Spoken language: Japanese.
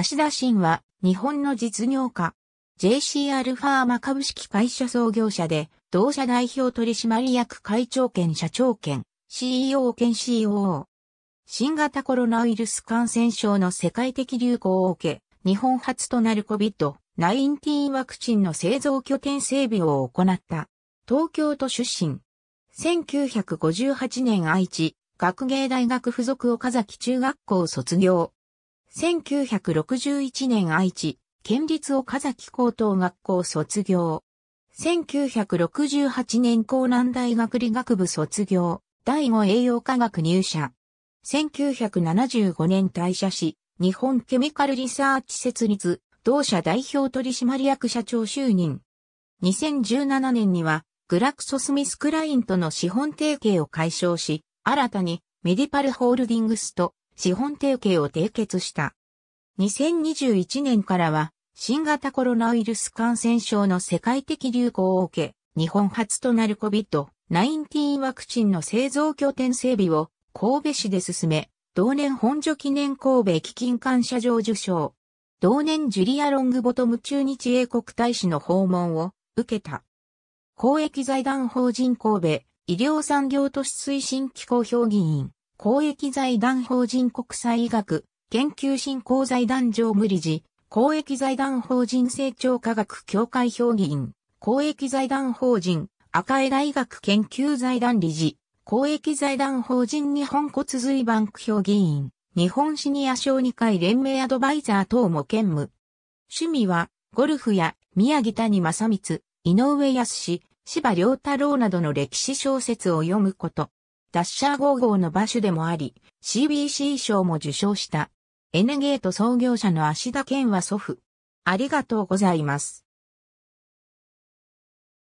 芦田真は、日本の実業家。JCR ファーマ株式会社創業者で、同社代表取締役会長兼社長兼、CEO 兼 COO。新型コロナウイルス感染症の世界的流行を受け、日本初となる COVID-19 ワクチンの製造拠点整備を行った。東京都出身。1958年愛知、学芸大学附属岡崎中学校卒業。1961年愛知、県立岡崎高等学校卒業。1968年江南大学理学部卒業、第5栄養科学入社。1975年退社し、日本ケミカルリサーチ設立、同社代表取締役社長就任。2017年には、グラクソスミスクラインとの資本提携を解消し、新たにメディパルホールディングスと資本提携を締結した。2021年からは、新型コロナウイルス感染症の世界的流行を受け、日本初となる COVID-19 ワクチンの製造拠点整備を神戸市で進め、同年本所記念神戸基金感謝状受賞。同年ジュリア・ロングボトム中日英国大使の訪問を受けた。公益財団法人神戸医療産業都市推進機構評議員。公益財団法人国際医学研究振興財団常務理事、公益財団法人成長科学協会評議員、公益財団法人赤江大学研究財団理事、公益財団法人日本骨髄バンク評議員、日本シニア小児会連盟アドバイザー等も兼務。趣味は、ゴルフや宮城谷正光、井上康、芝良太郎などの歴史小説を読むこと。ダッシャー5号の馬主でもあり、CBC 賞も受賞した。エネゲート創業者の足田健は祖父。ありがとうございます。